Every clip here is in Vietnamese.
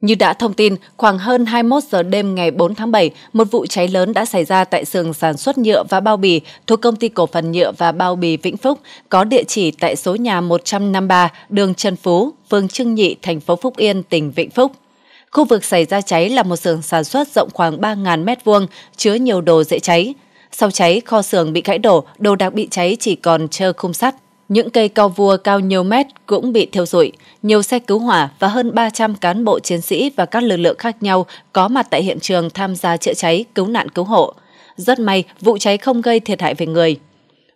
Như đã thông tin, khoảng hơn 21 giờ đêm ngày 4 tháng 7, một vụ cháy lớn đã xảy ra tại xưởng sản xuất nhựa và bao bì thuộc công ty cổ phần nhựa và bao bì Vĩnh Phúc, có địa chỉ tại số nhà 153 đường Trần Phú, phường Trưng Nhị, thành phố Phúc Yên, tỉnh Vĩnh Phúc. Khu vực xảy ra cháy là một xưởng sản xuất rộng khoảng 3.000 m2, chứa nhiều đồ dễ cháy. Sau cháy, kho xưởng bị gãy đổ, đồ đạc bị cháy chỉ còn trơ khung sắt. Những cây cao vua cao nhiều mét cũng bị thiêu rụi, nhiều xe cứu hỏa và hơn 300 cán bộ chiến sĩ và các lực lượng khác nhau có mặt tại hiện trường tham gia chữa cháy, cứu nạn cứu hộ. Rất may, vụ cháy không gây thiệt hại về người.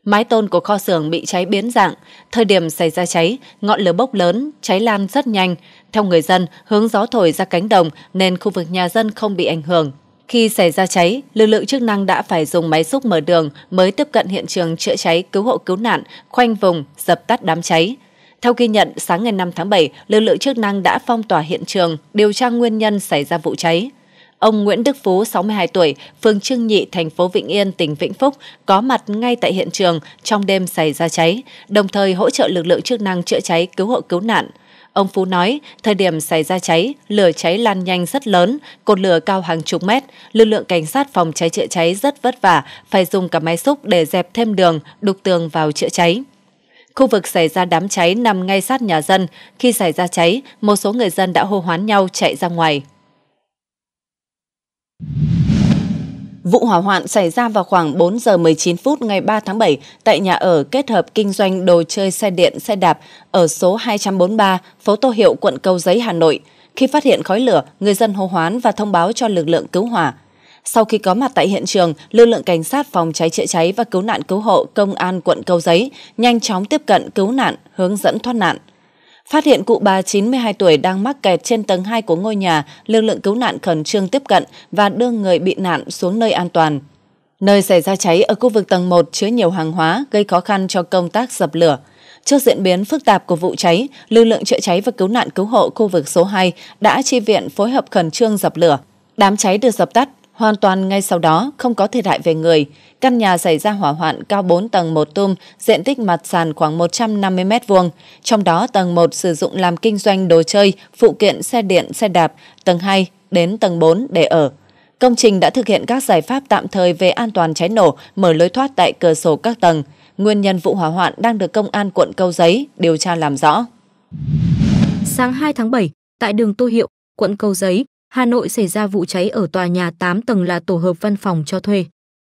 Mái tôn của kho xưởng bị cháy biến dạng. Thời điểm xảy ra cháy, ngọn lửa bốc lớn, cháy lan rất nhanh. Theo người dân, hướng gió thổi ra cánh đồng nên khu vực nhà dân không bị ảnh hưởng. Khi xảy ra cháy, lực lượng chức năng đã phải dùng máy xúc mở đường mới tiếp cận hiện trường chữa cháy cứu hộ cứu nạn, khoanh vùng, dập tắt đám cháy. Theo ghi nhận, sáng ngày 5 tháng 7, lực lượng chức năng đã phong tỏa hiện trường, điều tra nguyên nhân xảy ra vụ cháy. Ông Nguyễn Đức Phú, 62 tuổi, phường Trưng Nhị, thành phố Vĩnh Yên, tỉnh Vĩnh Phúc, có mặt ngay tại hiện trường trong đêm xảy ra cháy, đồng thời hỗ trợ lực lượng chức năng chữa cháy cứu hộ cứu nạn. Ông Phú nói, thời điểm xảy ra cháy, lửa cháy lan nhanh rất lớn, cột lửa cao hàng chục mét. Lực lượng cảnh sát phòng cháy chữa cháy rất vất vả, phải dùng cả máy xúc để dẹp thêm đường, đục tường vào chữa cháy. Khu vực xảy ra đám cháy nằm ngay sát nhà dân. Khi xảy ra cháy, một số người dân đã hô hoán nhau chạy ra ngoài. Vụ hỏa hoạn xảy ra vào khoảng 4 giờ 19 phút ngày 3 tháng 7 tại nhà ở kết hợp kinh doanh đồ chơi xe điện, xe đạp ở số 243, phố Tô Hiệu, quận Cầu Giấy, Hà Nội. Khi phát hiện khói lửa, người dân hô hoán và thông báo cho lực lượng cứu hỏa. Sau khi có mặt tại hiện trường, lực lượng cảnh sát phòng cháy chữa cháy và cứu nạn cứu hộ công an quận Cầu Giấy nhanh chóng tiếp cận cứu nạn, hướng dẫn thoát nạn. Phát hiện cụ bà 92 tuổi đang mắc kẹt trên tầng 2 của ngôi nhà, lực lượng cứu nạn khẩn trương tiếp cận và đưa người bị nạn xuống nơi an toàn. Nơi xảy ra cháy ở khu vực tầng 1 chứa nhiều hàng hóa gây khó khăn cho công tác dập lửa. Trước diễn biến phức tạp của vụ cháy, lực lượng chữa cháy và cứu nạn cứu hộ khu vực số 2 đã chi viện phối hợp khẩn trương dập lửa. Đám cháy được dập tắt, Hoàn toàn ngay sau đó, không có thiệt hại về người. Căn nhà xảy ra hỏa hoạn cao bốn tầng một tum, diện tích mặt sàn khoảng một trăm năm mươi mét vuông. Trong đó tầng một sử dụng làm kinh doanh đồ chơi, phụ kiện xe điện, xe đạp, tầng hai đến tầng bốn để ở. Công trình đã thực hiện các giải pháp tạm thời về an toàn cháy nổ, mở lối thoát tại cửa sổ các tầng. Nguyên nhân vụ hỏa hoạn đang được công an quận Cầu Giấy điều tra làm rõ. Sáng 2 tháng 7, tại đường Tô Hiệu, quận Cầu Giấy, Hà Nội xảy ra vụ cháy ở tòa nhà 8 tầng là tổ hợp văn phòng cho thuê.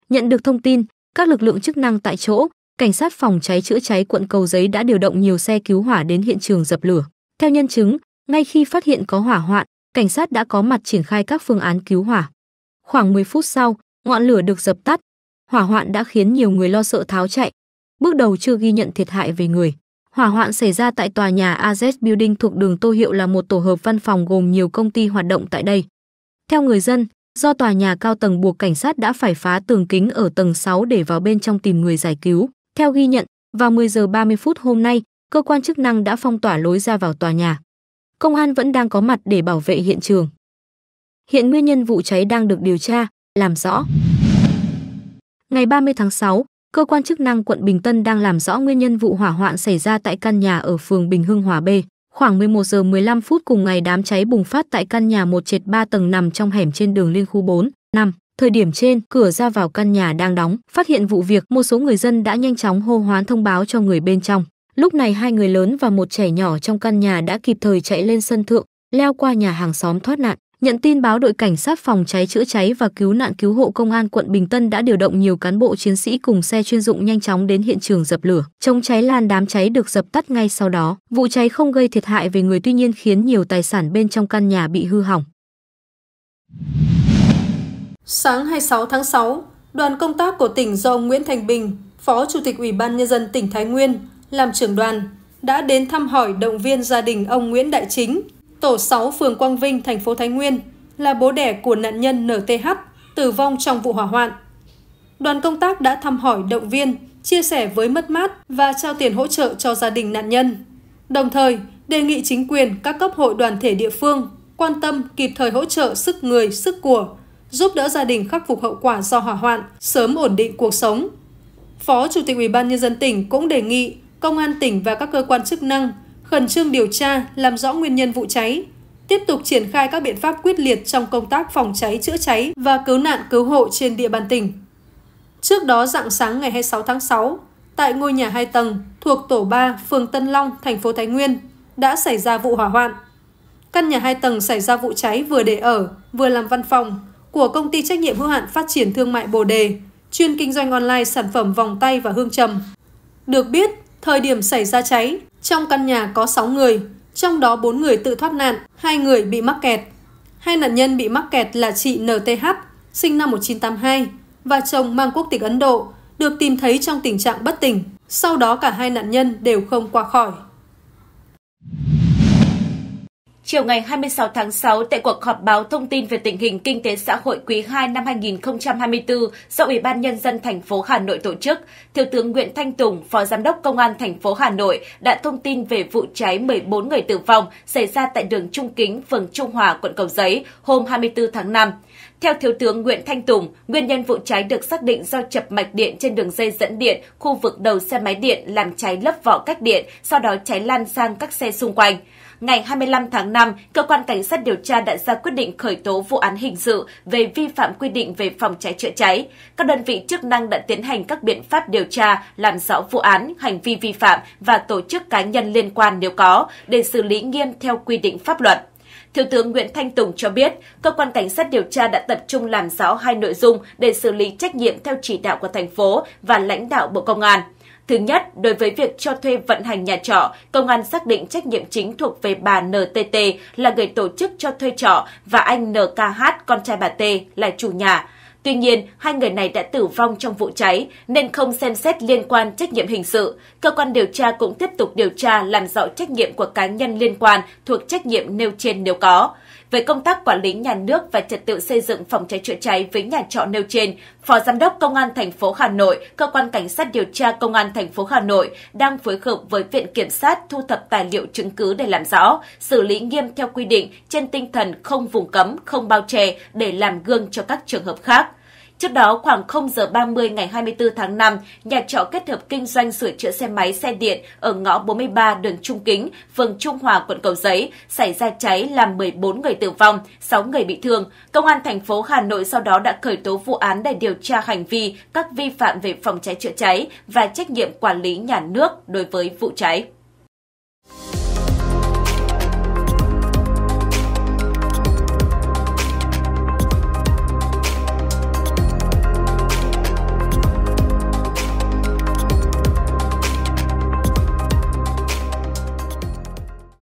Nhận được thông tin, các lực lượng chức năng tại chỗ, cảnh sát phòng cháy chữa cháy quận Cầu Giấy đã điều động nhiều xe cứu hỏa đến hiện trường dập lửa. Theo nhân chứng, ngay khi phát hiện có hỏa hoạn, cảnh sát đã có mặt triển khai các phương án cứu hỏa. Khoảng 10 phút sau, ngọn lửa được dập tắt. Hỏa hoạn đã khiến nhiều người lo sợ tháo chạy. Bước đầu chưa ghi nhận thiệt hại về người. Hỏa hoạn xảy ra tại tòa nhà AZ Building thuộc đường Tô Hiệu là một tổ hợp văn phòng gồm nhiều công ty hoạt động tại đây. Theo người dân, do tòa nhà cao tầng buộc cảnh sát đã phải phá tường kính ở tầng 6 để vào bên trong tìm người giải cứu. Theo ghi nhận, vào 10 giờ 30 phút hôm nay, cơ quan chức năng đã phong tỏa lối ra vào tòa nhà. Công an vẫn đang có mặt để bảo vệ hiện trường. Hiện nguyên nhân vụ cháy đang được điều tra, làm rõ. Ngày 30 tháng 6, cơ quan chức năng quận Bình Tân đang làm rõ nguyên nhân vụ hỏa hoạn xảy ra tại căn nhà ở phường Bình Hưng Hòa B. Khoảng 11 giờ 15 phút cùng ngày đám cháy bùng phát tại căn nhà một trệt 3 tầng nằm trong hẻm trên đường liên khu 4, 5. Thời điểm trên, cửa ra vào căn nhà đang đóng, phát hiện vụ việc, một số người dân đã nhanh chóng hô hoán thông báo cho người bên trong. Lúc này hai người lớn và một trẻ nhỏ trong căn nhà đã kịp thời chạy lên sân thượng, leo qua nhà hàng xóm thoát nạn. Nhận tin báo đội cảnh sát phòng cháy chữa cháy và cứu nạn cứu hộ công an quận Bình Tân đã điều động nhiều cán bộ chiến sĩ cùng xe chuyên dụng nhanh chóng đến hiện trường dập lửa. Chống cháy lan đám cháy được dập tắt ngay sau đó. Vụ cháy không gây thiệt hại về người tuy nhiên khiến nhiều tài sản bên trong căn nhà bị hư hỏng. Sáng 26 tháng 6, đoàn công tác của tỉnh do Nguyễn Thành Bình, Phó Chủ tịch Ủy ban Nhân dân tỉnh Thái Nguyên, làm trưởng đoàn, đã đến thăm hỏi động viên gia đình ông Nguyễn Đại Chính, tổ 6 phường Quang Vinh, thành phố Thái Nguyên, là bố đẻ của nạn nhân NTH, tử vong trong vụ hỏa hoạn. Đoàn công tác đã thăm hỏi động viên, chia sẻ với mất mát và trao tiền hỗ trợ cho gia đình nạn nhân. Đồng thời, đề nghị chính quyền các cấp hội đoàn thể địa phương quan tâm kịp thời hỗ trợ sức người, sức của, giúp đỡ gia đình khắc phục hậu quả do hỏa hoạn, sớm ổn định cuộc sống. Phó Chủ tịch Ủy ban nhân dân tỉnh cũng đề nghị công an tỉnh và các cơ quan chức năng khẩn trương điều tra, làm rõ nguyên nhân vụ cháy, tiếp tục triển khai các biện pháp quyết liệt trong công tác phòng cháy chữa cháy và cứu nạn cứu hộ trên địa bàn tỉnh. Trước đó dạng sáng ngày 26 tháng 6, tại ngôi nhà 2 tầng thuộc tổ 3, phường Tân Long, thành phố Thái Nguyên, đã xảy ra vụ hỏa hoạn. Căn nhà 2 tầng xảy ra vụ cháy vừa để ở, vừa làm văn phòng của công ty trách nhiệm hữu hạn phát triển thương mại Bồ Đề, chuyên kinh doanh online sản phẩm vòng tay và hương trầm. Được biết, thời điểm xảy ra cháy, trong căn nhà có 6 người, trong đó 4 người tự thoát nạn, 2 người bị mắc kẹt. Hai nạn nhân bị mắc kẹt là chị NTH, sinh năm 1982, và chồng mang quốc tịch Ấn Độ, được tìm thấy trong tình trạng bất tỉnh. Sau đó cả hai nạn nhân đều không qua khỏi. Chiều ngày 26 tháng 6 tại cuộc họp báo thông tin về tình hình kinh tế xã hội quý 2 năm 2024 do Ủy ban nhân dân thành phố Hà Nội tổ chức, Thiếu tướng Nguyễn Thanh Tùng, Phó Giám đốc Công an thành phố Hà Nội đã thông tin về vụ cháy 14 người tử vong xảy ra tại đường Trung Kính, phường Trung Hòa, quận Cầu Giấy hôm 24 tháng 5. Theo Thiếu tướng Nguyễn Thanh Tùng, nguyên nhân vụ cháy được xác định do chập mạch điện trên đường dây dẫn điện khu vực đầu xe máy điện làm cháy lớp vỏ cách điện, sau đó cháy lan sang các xe xung quanh. Ngày 25 tháng 5, cơ quan cảnh sát điều tra đã ra quyết định khởi tố vụ án hình sự về vi phạm quy định về phòng cháy chữa cháy. Các đơn vị chức năng đã tiến hành các biện pháp điều tra, làm rõ vụ án, hành vi vi phạm và tổ chức cá nhân liên quan nếu có để xử lý nghiêm theo quy định pháp luật. Thiếu tướng Nguyễn Thanh Tùng cho biết, cơ quan cảnh sát điều tra đã tập trung làm rõ hai nội dung để xử lý trách nhiệm theo chỉ đạo của thành phố và lãnh đạo Bộ Công an. Thứ nhất, đối với việc cho thuê vận hành nhà trọ, công an xác định trách nhiệm chính thuộc về bà NTT là người tổ chức cho thuê trọ và anh NKH, con trai bà T, là chủ nhà. Tuy nhiên, hai người này đã tử vong trong vụ cháy nên không xem xét liên quan trách nhiệm hình sự. Cơ quan điều tra cũng tiếp tục điều tra làm rõ trách nhiệm của cá nhân liên quan thuộc trách nhiệm nêu trên nếu có. Về công tác quản lý nhà nước và trật tự xây dựng phòng cháy chữa cháy với nhà trọ nêu trên, Phó Giám đốc Công an thành phố Hà Nội, cơ quan cảnh sát điều tra Công an thành phố Hà Nội đang phối hợp với Viện Kiểm sát thu thập tài liệu chứng cứ để làm rõ, xử lý nghiêm theo quy định trên tinh thần không vùng cấm, không bao che để làm gương cho các trường hợp khác. Trước đó, khoảng 0 giờ 30 ngày 24 tháng 5, nhà trọ kết hợp kinh doanh sửa chữa xe máy, xe điện ở ngõ 43 đường Trung Kính, phường Trung Hòa, quận Cầu Giấy xảy ra cháy làm 14 người tử vong, 6 người bị thương. Công an thành phố Hà Nội sau đó đã khởi tố vụ án để điều tra hành vi các vi phạm về phòng cháy chữa cháy và trách nhiệm quản lý nhà nước đối với vụ cháy.